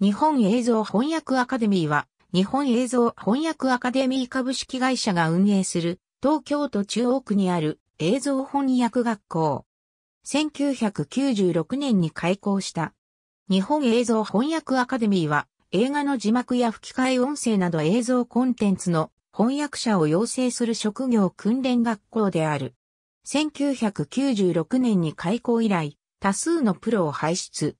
日本映像翻訳アカデミーは、日本映像翻訳アカデミー株式会社が運営する、東京都中央区にある映像翻訳学校。1996年に開校した。日本映像翻訳アカデミーは、映画の字幕や吹き替え音声など映像コンテンツの翻訳者を養成する職業訓練学校である。1996年に開校以来、多数のプロを輩出。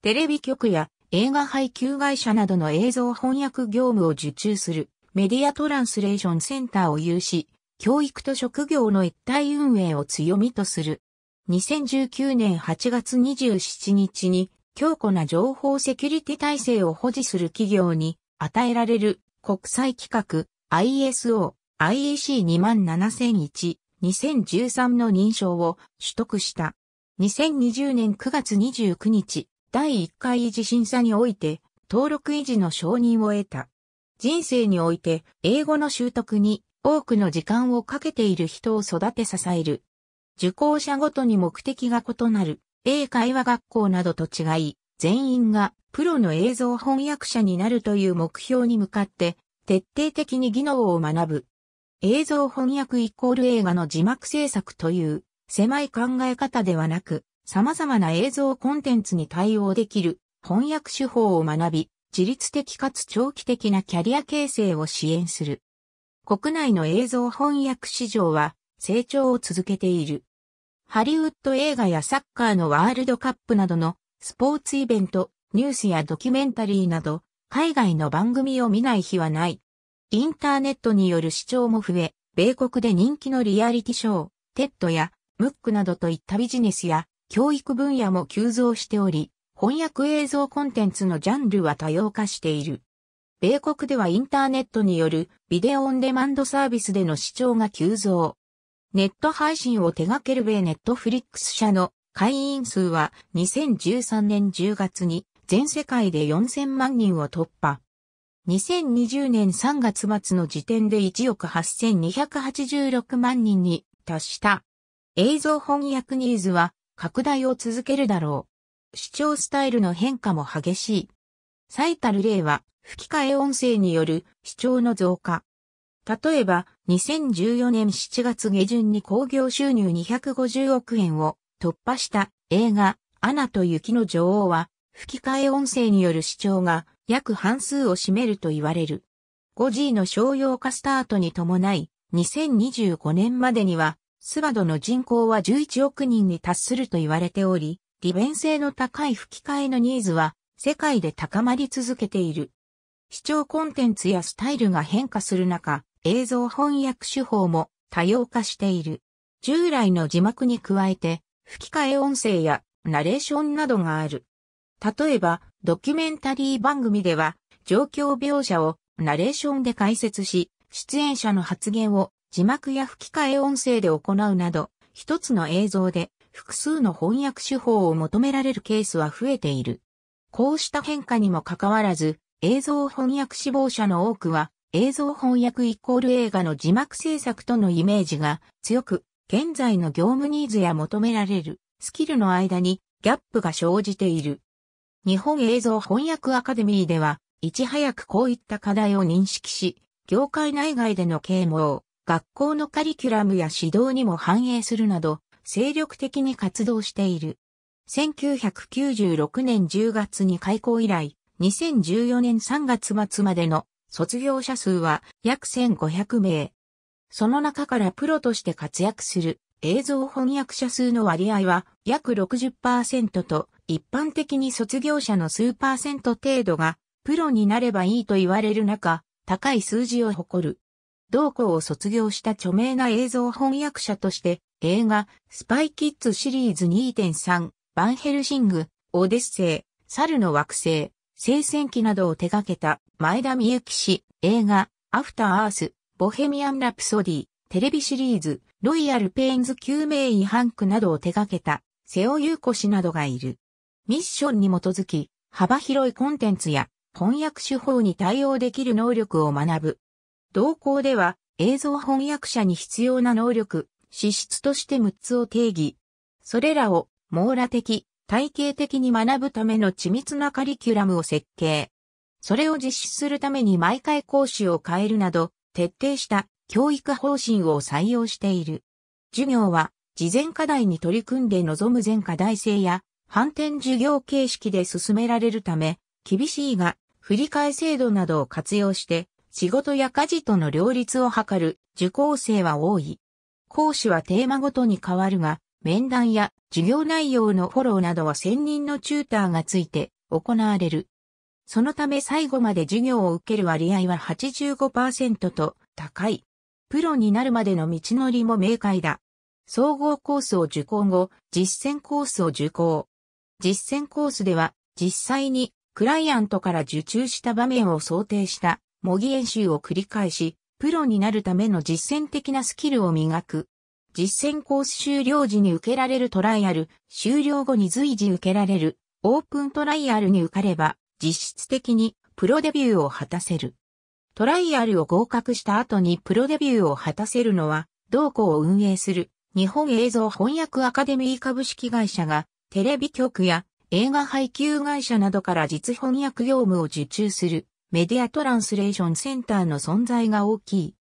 テレビ局や映画配給会社などの映像翻訳業務を受注するメディアトランスレーションセンターを有し、教育と職業の一体運営を強みとする。2019年8月27日に強固な情報セキュリティ体制を保持する企業に与えられる国際規格 ISO IEC27001 2013の認証を取得した。2020年9月29日、第1回維持審査において、登録維持の承認を得た。人生において、英語の習得に多くの時間をかけている人を育て支える。受講者ごとに目的が異なる、英会話学校などと違い、全員がプロの映像翻訳者になるという目標に向かって、徹底的に技能を学ぶ。映像翻訳イコール映画の字幕制作という狭い考え方ではなく、様々な映像コンテンツに対応できる翻訳手法を学び、自律的かつ長期的なキャリア形成を支援する。国内の映像翻訳市場は成長を続けている。ハリウッド映画やサッカーのワールドカップなどのスポーツイベント、ニュースやドキュメンタリーなど、海外の番組を見ない日はない。インターネットによる視聴も増え、米国で人気のリアリティショー、テッドやムックなどといったビジネスや教育分野も急増しており、翻訳映像コンテンツのジャンルは多様化している。米国ではインターネットによるビデオオンデマンドサービスでの視聴が急増。ネット配信を手掛ける米ネットフリックス社の会員数は2013年10月に全世界で4000万人を突破。2020年3月末の時点で1億8286万人に達した。映像翻訳ニーズは拡大を続けるだろう。視聴スタイルの変化も激しい。最たる例は、吹き替え音声による視聴の増加。例えば、2014年7月下旬に興行収入250億円を突破した映画、アナと雪の女王は、吹き替え音声による視聴が約半数を占めると言われる。5G の商用化スタートに伴い、2025年までにはスバドの人口は11億人に達すると言われており、利便性の高い吹き替えのニーズは世界で高まり続けている。視聴コンテンツやスタイルが変化する中、映像翻訳手法も多様化している。従来の字幕に加えて、吹き替え音声やナレーションなどがある。例えば、ドキュメンタリー番組では、状況描写をナレーションで解説し、出演者の発言を字幕や吹き替え音声で行うなど、一つの映像で複数の翻訳手法を求められるケースは増えている。こうした変化にもかかわらず、映像翻訳志望者の多くは、映像翻訳イコール映画の字幕制作とのイメージが強く、現在の業務ニーズや求められるスキルの間にギャップが生じている。日本映像翻訳アカデミーでは、いち早くこういった課題を認識し、業界内外での啓蒙、学校のカリキュラムや指導にも反映するなど、精力的に活動している。1996年10月に開校以来、2014年3月末までの卒業者数は約1500名。その中からプロとして活躍する映像翻訳者数の割合は約60%と一般的に卒業者の数パーセント程度がプロになればいいと言われる中、高い数字を誇る。同校を卒業した著名な映像翻訳者として、映画、スパイキッズシリーズ2.3、バンヘルシング、オデッセイ、猿の惑星、聖戦記などを手掛けた前田美幸氏、映画、アフターアース、ボヘミアン・ラプソディ、テレビシリーズ、ロイヤル・ペインズ救命医ハンクなどを手掛けた、瀬尾優子氏などがいる。ミッションに基づき、幅広いコンテンツや翻訳手法に対応できる能力を学ぶ同行では映像翻訳者に必要な能力、資質として6つを定義。それらを網羅的、体系的に学ぶための緻密なカリキュラムを設計。それを実施するために毎回講師を変えるなど、徹底した教育方針を採用している。授業は、事前課題に取り組んで臨む全課題制や、反転授業形式で進められるため、厳しいが、振り替え制度などを活用して、仕事や家事との両立を図る受講生は多い。講師はテーマごとに変わるが、面談や授業内容のフォローなどは専任のチューターがついて行われる。そのため最後まで授業を受ける割合は85%と高い。プロになるまでの道のりも明快だ。総合コースを受講後、実践コースを受講。実践コースでは実際にクライアントから受注した場面を想定した模擬演習を繰り返し、プロになるための実践的なスキルを磨く。実践コース終了時に受けられるトライアル、終了後に随時受けられる、オープントライアルに受かれば、実質的にプロデビューを果たせる。トライアルを合格した後にプロデビューを果たせるのは、同校を運営する日本映像翻訳アカデミー株式会社がテレビ局や映画配給会社などから実翻訳業務を受注するメディアトランスレーションセンターの存在が大きい。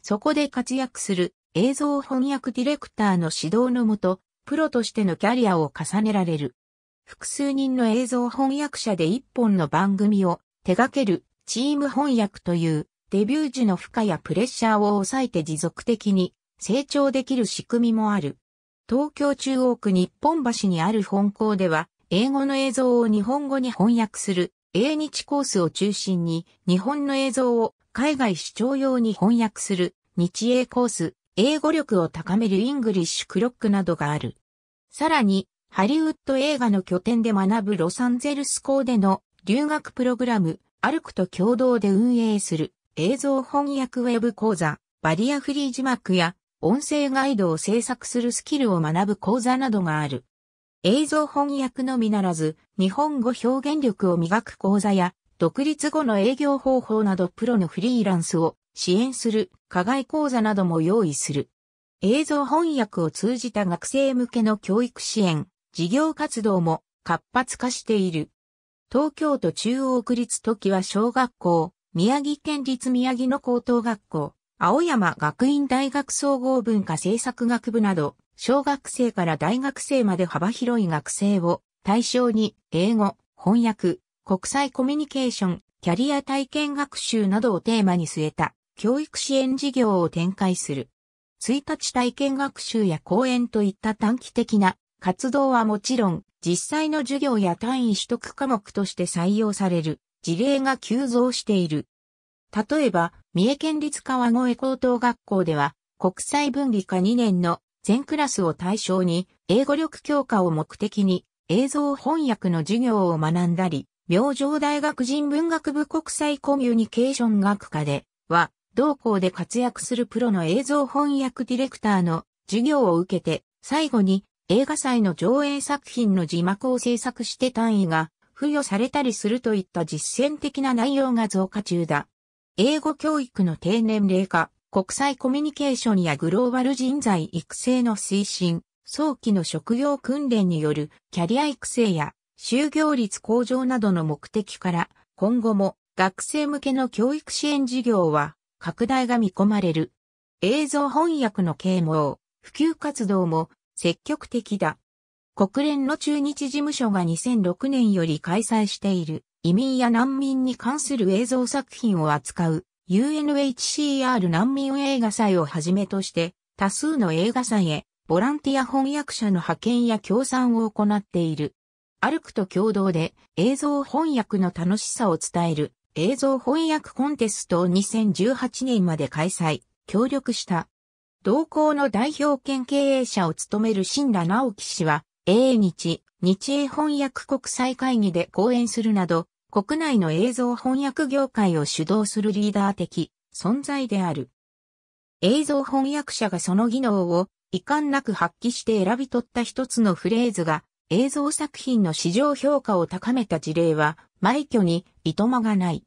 そこで活躍する映像翻訳ディレクターの指導のもと、プロとしてのキャリアを重ねられる。複数人の映像翻訳者で一本の番組を手掛けるチーム翻訳というデビュー時の負荷やプレッシャーを抑えて持続的に成長できる仕組みもある。東京中央区日本橋にある本校では英語の映像を日本語に翻訳する英日コースを中心に日本の映像を海外視聴用に翻訳する日英コース、英語力を高めるイングリッシュクロックなどがある。さらに、ハリウッド映画の拠点で学ぶロサンゼルス校での留学プログラム、アルクと共同で運営する映像翻訳ウェブ講座、バリアフリー字幕や音声ガイドを制作するスキルを学ぶ講座などがある。映像翻訳のみならず、日本語表現力を磨く講座や、独立後の営業方法などプロのフリーランスを支援する課外講座なども用意する。映像翻訳を通じた学生向けの教育支援、事業活動も活発化している。東京都中央区立時は小学校、宮城県立宮城の高等学校、青山学院大学総合文化政策学部など、小学生から大学生まで幅広い学生を対象に英語、翻訳、国際コミュニケーション、キャリア体験学習などをテーマに据えた教育支援事業を展開する。1日体験学習や講演といった短期的な活動はもちろん、実際の授業や単位取得科目として採用される事例が急増している。例えば、三重県立川越高等学校では、国際分離科2年の全クラスを対象に、英語力強化を目的に、映像翻訳の授業を学んだり、明星大学人文学部国際コミュニケーション学科で、は、同校で活躍するプロの映像翻訳ディレクターの授業を受けて、最後に映画祭の上映作品の字幕を制作して単位が付与されたりするといった実践的な内容が増加中だ。英語教育の低年齢化、国際コミュニケーションやグローバル人材育成の推進、早期の職業訓練によるキャリア育成や就業率向上などの目的から今後も学生向けの教育支援事業は拡大が見込まれる。映像翻訳の啓蒙、普及活動も積極的だ。国連の中日事務所が2006年より開催している移民や難民に関する映像作品を扱う UNHCR 難民映画祭をはじめとして多数の映画祭へボランティア翻訳者の派遣や協賛を行っている。歩くと共同で映像翻訳の楽しさを伝える映像翻訳コンテストを2018年まで開催、協力した。同行の代表権経営者を務める新田直樹氏は、英日、日英翻訳国際会議で講演するなど、国内の映像翻訳業界を主導するリーダー的存在である。映像翻訳者がその技能を遺憾なく発揮して選び取った一つのフレーズが映像作品の市場評価を高めた事例は、枚挙にいとまがない。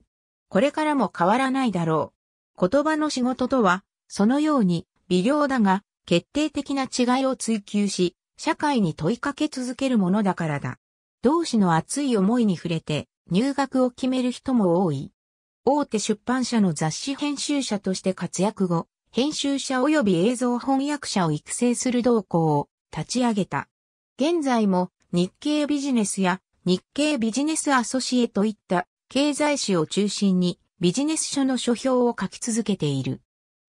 これからも変わらないだろう。言葉の仕事とは、そのように微量だが決定的な違いを追求し、社会に問いかけ続けるものだからだ。同志の熱い思いに触れて、入学を決める人も多い。大手出版社の雑誌編集者として活躍後、編集者及び映像翻訳者を育成する動向を立ち上げた。現在も日経ビジネスや日経ビジネスアソシエといった経済誌を中心にビジネス書の書評を書き続けている。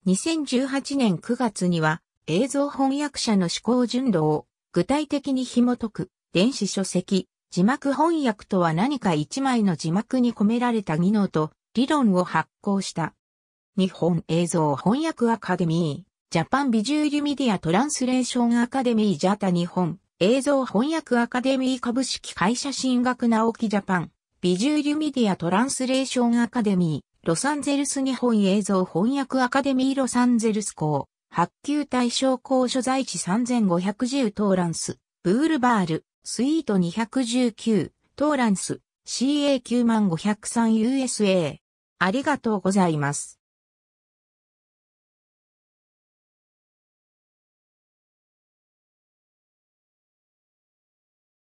2018年9月には映像翻訳者の思考順路を具体的に紐解く電子書籍字幕翻訳とは何か一枚の字幕に込められた技能と理論を発行した。日本映像翻訳アカデミー、ジャパンビジュールメディアトランスレーションアカデミージャタ日本映像翻訳アカデミー株式会社進学直樹ジャパンビジュールメディアトランスレーションアカデミーロサンゼルス日本映像翻訳アカデミーロサンゼルス校発給対象校所在地3510トーランスブールバールスイート219、トーランス、CA9503USA。ありがとうございます。